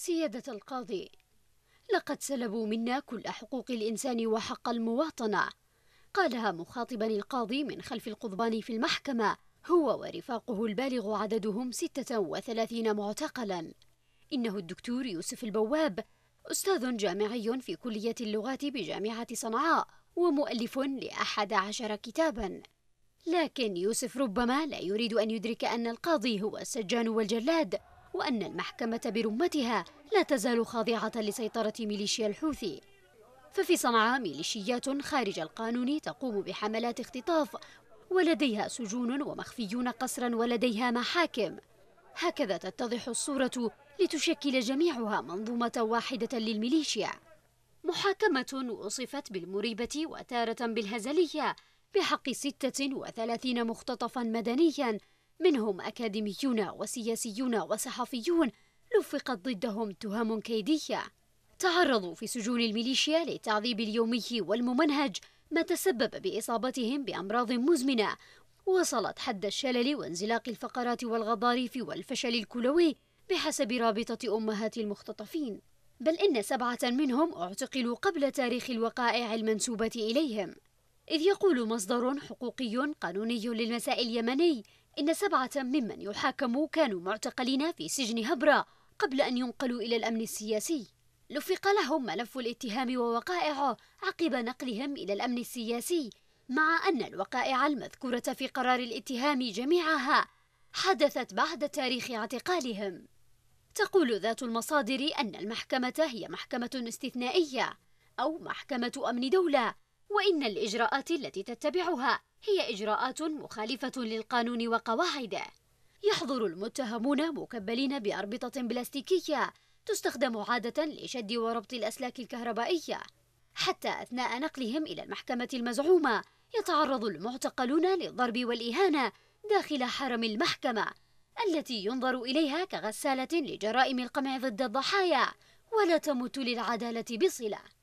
سيادة القاضي لقد سلبوا منا كل حقوق الإنسان وحق المواطنة قالها مخاطبا القاضي من خلف القضبان في المحكمة هو ورفاقه البالغ عددهم 36 معتقلا إنه الدكتور يوسف البواب أستاذ جامعي في كلية اللغات بجامعة صنعاء ومؤلف لأحد عشر كتابا لكن يوسف ربما لا يريد أن يدرك أن القاضي هو السجان والجلاد وأن المحكمة برمتها لا تزال خاضعة لسيطرة ميليشيا الحوثي ففي صنعاء ميليشيات خارج القانون تقوم بحملات اختطاف ولديها سجون ومخفيون قسرا ولديها محاكم هكذا تتضح الصورة لتشكل جميعها منظومة واحدة للميليشيا محاكمة وصفت بالمريبة وتارة بالهزلية بحق 36 مختطفا مدنيا منهم أكاديميون وسياسيون وصحفيون لفقت ضدهم تهم كيدية تعرضوا في سجون الميليشيا للتعذيب اليومي والممنهج ما تسبب بإصابتهم بأمراض مزمنة وصلت حد الشلل وانزلاق الفقرات والغضاريف والفشل الكلوي بحسب رابطة أمهات المختطفين بل إن سبعة منهم اعتقلوا قبل تاريخ الوقائع المنسوبة إليهم إذ يقول مصدر حقوقي قانوني للمساء اليمني إن سبعة ممن يحاكموا كانوا معتقلين في سجن هبرة قبل أن ينقلوا إلى الأمن السياسي لفق لهم ملف الاتهام ووقائعه عقب نقلهم إلى الأمن السياسي مع أن الوقائع المذكورة في قرار الاتهام جميعها حدثت بعد تاريخ اعتقالهم تقول ذات المصادر أن المحكمة هي محكمة استثنائية أو محكمة أمن دولة وإن الإجراءات التي تتبعها هي إجراءات مخالفة للقانون وقواعده يحضر المتهمون مكبلين بأربطة بلاستيكية تستخدم عادة لشد وربط الأسلاك الكهربائية حتى أثناء نقلهم إلى المحكمة المزعومة يتعرض المعتقلون للضرب والإهانة داخل حرم المحكمة التي ينظر إليها كغسالة لجرائم القمع ضد الضحايا ولا تمت للعدالة بصلة